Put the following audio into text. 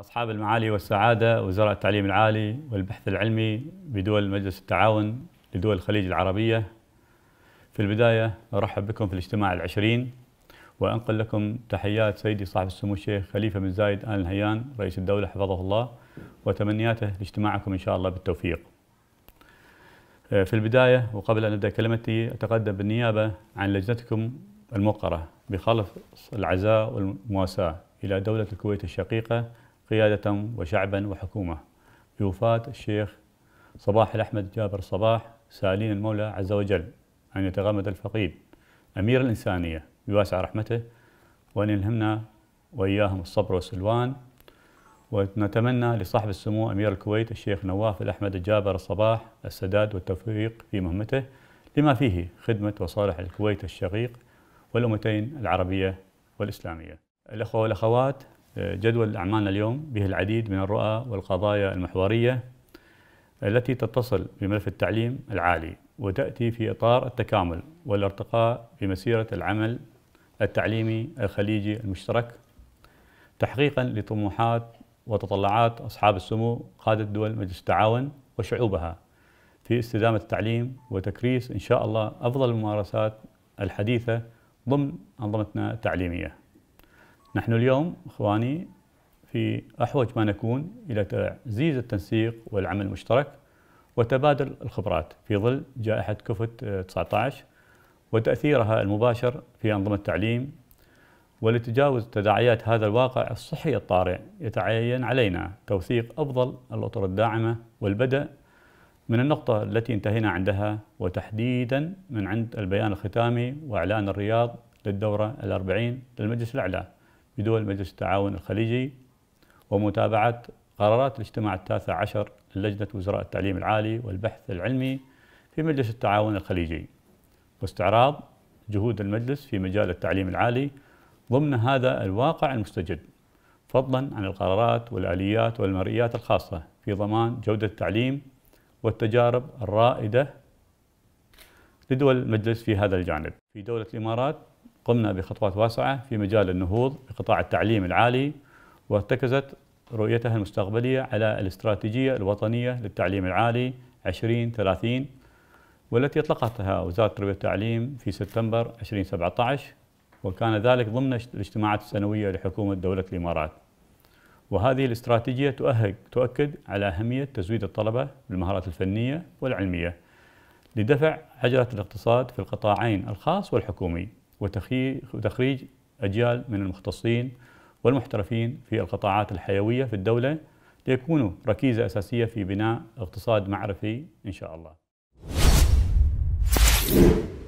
أصحاب المعالي والسعادة وزراء التعليم العالي والبحث العلمي بدول مجلس التعاون لدول الخليج العربية في البداية أرحب بكم في الاجتماع العشرين وأنقل لكم تحيات سيدي صاحب السمو الشيخ خليفة بن زايد آل نهيان رئيس الدولة حفظه الله وتمنياته لاجتماعكم إن شاء الله بالتوفيق آه، في البداية وقبل أن أبدأ كلمتي أتقدم بالنيابة عن لجنتكم الموقرة بخلف العزاء والمواساة إلى دولة الكويت الشقيقة قيادة وشعبا وحكومة بوفاة الشيخ صباح الأحمد جابر صباح سالين المولى عز وجل أن يتغمد الفقيد أمير الإنسانية بواسع رحمته وأن يلهمنا وإياهم الصبر والسلوان ونتمنى لصاحب السمو أمير الكويت الشيخ نواف الأحمد الجابر الصباح السداد والتوفيق في مهمته لما فيه خدمة وصالح الكويت الشقيق والأمتين العربية والإسلامية الأخوة والأخوات جدول أعمالنا اليوم به العديد من الرؤى والقضايا المحورية التي تتصل بملف التعليم العالي وتأتي في إطار التكامل والارتقاء في مسيرة العمل التعليمي الخليجي المشترك تحقيقا لطموحات وتطلعات أصحاب السمو قادة دول مجلس التعاون وشعوبها في استدامة التعليم وتكريس إن شاء الله أفضل الممارسات الحديثة ضمن أنظمتنا التعليمية نحن اليوم اخواني في احوج ما نكون الى تعزيز التنسيق والعمل المشترك وتبادل الخبرات في ظل جائحه كوفيد 19 وتاثيرها المباشر في انظمه التعليم ولتجاوز تداعيات هذا الواقع الصحي الطارئ يتعين علينا توثيق افضل الاطر الداعمه والبدء من النقطة التي انتهينا عندها وتحديدا من عند البيان الختامي وإعلان الرياض للدورة الأربعين للمجلس الأعلى بدول مجلس التعاون الخليجي ومتابعة قرارات الاجتماع التاسع عشر للجنة وزراء التعليم العالي والبحث العلمي في مجلس التعاون الخليجي واستعراض جهود المجلس في مجال التعليم العالي ضمن هذا الواقع المستجد فضلا عن القرارات والآليات والمرئيات الخاصة في ضمان جودة التعليم والتجارب الرائدة لدول المجلس في هذا الجانب في دولة الإمارات قمنا بخطوات واسعة في مجال النهوض بقطاع التعليم العالي وارتكزت رؤيتها المستقبلية على الاستراتيجية الوطنية للتعليم العالي 2030 والتي أطلقتها وزارة التربية والتعليم في سبتمبر 2017 وكان ذلك ضمن الاجتماعات السنوية لحكومة دولة الإمارات وهذه الاستراتيجية تؤهج تؤكد على أهمية تزويد الطلبة بالمهارات الفنية والعلمية لدفع عجلة الاقتصاد في القطاعين الخاص والحكومي وتخريج أجيال من المختصين والمحترفين في القطاعات الحيوية في الدولة ليكونوا ركيزة أساسية في بناء اقتصاد معرفي إن شاء الله.